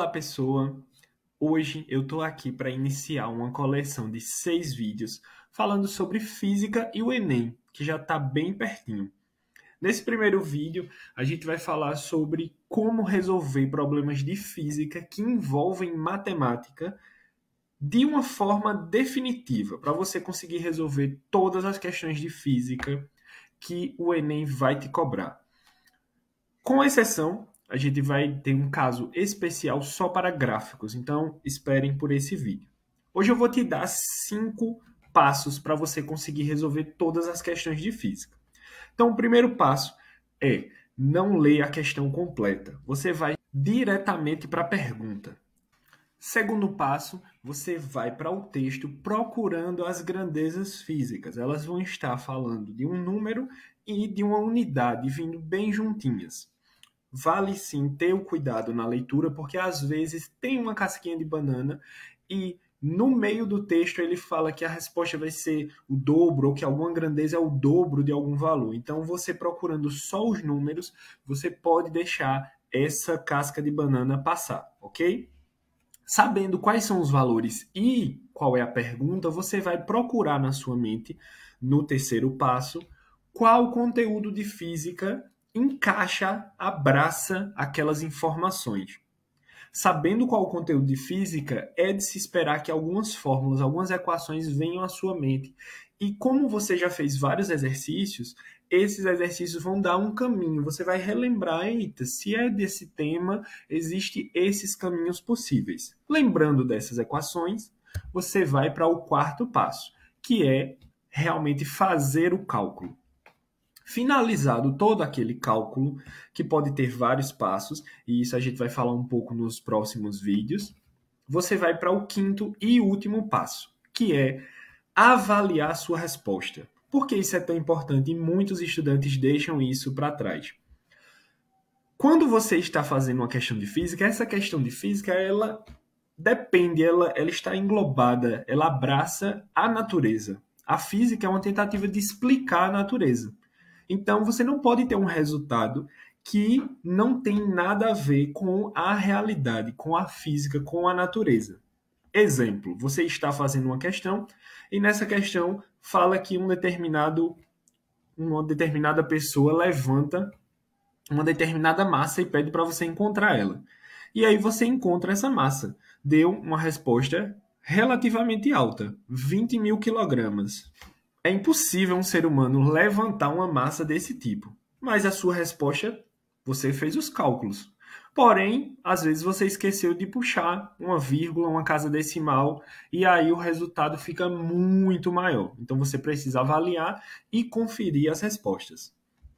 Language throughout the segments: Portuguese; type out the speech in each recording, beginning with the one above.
Olá, pessoa! Hoje eu estou aqui para iniciar uma coleção de seis vídeos falando sobre física e o Enem, que já está bem pertinho. Nesse primeiro vídeo, a gente vai falar sobre como resolver problemas de física que envolvem matemática de uma forma definitiva, para você conseguir resolver todas as questões de física que o Enem vai te cobrar. Com exceção a gente vai ter um caso especial só para gráficos, então esperem por esse vídeo. Hoje eu vou te dar cinco passos para você conseguir resolver todas as questões de física. Então, o primeiro passo é não ler a questão completa. Você vai diretamente para a pergunta. Segundo passo, você vai para o texto procurando as grandezas físicas. Elas vão estar falando de um número e de uma unidade vindo bem juntinhas vale sim ter o cuidado na leitura, porque às vezes tem uma casquinha de banana e no meio do texto ele fala que a resposta vai ser o dobro ou que alguma grandeza é o dobro de algum valor. Então você procurando só os números, você pode deixar essa casca de banana passar, ok? Sabendo quais são os valores e qual é a pergunta, você vai procurar na sua mente, no terceiro passo, qual conteúdo de física encaixa, abraça aquelas informações. Sabendo qual o conteúdo de física, é de se esperar que algumas fórmulas, algumas equações venham à sua mente. E como você já fez vários exercícios, esses exercícios vão dar um caminho. Você vai relembrar, eita, se é desse tema, existem esses caminhos possíveis. Lembrando dessas equações, você vai para o quarto passo, que é realmente fazer o cálculo finalizado todo aquele cálculo, que pode ter vários passos, e isso a gente vai falar um pouco nos próximos vídeos, você vai para o quinto e último passo, que é avaliar sua resposta. Por que isso é tão importante e muitos estudantes deixam isso para trás? Quando você está fazendo uma questão de física, essa questão de física ela depende, ela, ela está englobada, ela abraça a natureza. A física é uma tentativa de explicar a natureza. Então, você não pode ter um resultado que não tem nada a ver com a realidade, com a física, com a natureza. Exemplo, você está fazendo uma questão e nessa questão fala que um determinado uma determinada pessoa levanta uma determinada massa e pede para você encontrar ela. E aí você encontra essa massa. Deu uma resposta relativamente alta, 20 mil quilogramas. É impossível um ser humano levantar uma massa desse tipo. Mas a sua resposta, você fez os cálculos. Porém, às vezes você esqueceu de puxar uma vírgula, uma casa decimal, e aí o resultado fica muito maior. Então você precisa avaliar e conferir as respostas.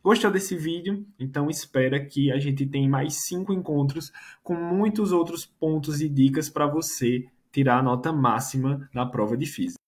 Gostou desse vídeo? Então espera que a gente tenha mais cinco encontros com muitos outros pontos e dicas para você tirar a nota máxima na prova de física.